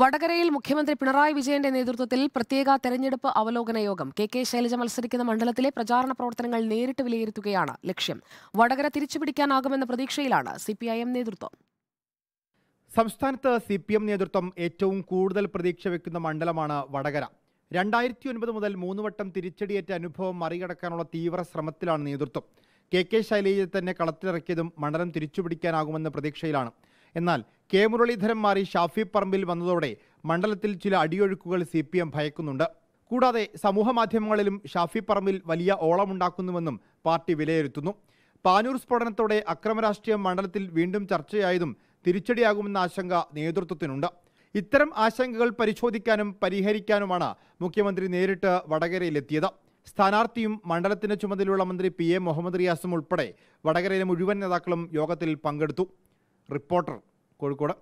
വടകരയിൽ മുഖ്യമന്ത്രി പിണറായി വിജയന്റെ നേതൃത്വത്തിൽ പ്രത്യേക തെരഞ്ഞെടുപ്പ് അവലോകന യോഗം കെ കെ ശൈലജ മത്സരിക്കുന്ന മണ്ഡലത്തിലെ പ്രചാരണ പ്രവർത്തനങ്ങൾ നേരിട്ട് വിലയിരുത്തുകയാണ് ലക്ഷ്യം വടകര തിരിച്ചുപിടിക്കാനാകുമെന്ന പ്രതീക്ഷയിലാണ് സിപിഐഎം നേതൃത്വം സംസ്ഥാനത്ത് സി പി എം നേതൃത്വം ഏറ്റവും കൂടുതൽ പ്രതീക്ഷ വെക്കുന്ന മണ്ഡലമാണ് വടകര രണ്ടായിരത്തി ഒൻപത് മുതൽ മൂന്ന് വട്ടം തിരിച്ചടിയേറ്റ അനുഭവം മറികടക്കാനുള്ള തീവ്ര ശ്രമത്തിലാണ് നേതൃത്വം കെ കെ ശൈലജയെ തന്നെ കളത്തിലിറക്കിയതും മണ്ഡലം തിരിച്ചുപിടിക്കാനാകുമെന്ന പ്രതീക്ഷയിലാണ് എന്നാൽ കെ മുരളീധരൻ മാറി ഷാഫി പറമ്പിൽ വന്നതോടെ മണ്ഡലത്തിൽ ചില അടിയൊഴുക്കുകൾ സി പി എം ഭയക്കുന്നുണ്ട് കൂടാതെ മാധ്യമങ്ങളിലും ഷാഫി പറമ്പിൽ വലിയ ഓളമുണ്ടാക്കുന്നുവെന്നും പാർട്ടി വിലയിരുത്തുന്നു പാനൂർ സ്ഫോടനത്തോടെ അക്രമരാഷ്ട്രീയം മണ്ഡലത്തിൽ വീണ്ടും ചർച്ചയായതും തിരിച്ചടിയാകുമെന്ന ആശങ്ക നേതൃത്വത്തിനുണ്ട് ഇത്തരം ആശങ്കകൾ പരിശോധിക്കാനും പരിഹരിക്കാനുമാണ് മുഖ്യമന്ത്രി നേരിട്ട് വടകരയിലെത്തിയത് സ്ഥാനാർത്ഥിയും മണ്ഡലത്തിന്റെ ചുമതലയുള്ള മന്ത്രി പി എ മുഹമ്മദ് റിയാസും ഉൾപ്പെടെ വടകരയിലെ മുഴുവൻ നേതാക്കളും യോഗത്തിൽ പങ്കെടുത്തു റിപ്പോർട്ടർ കോഴിക്കോട്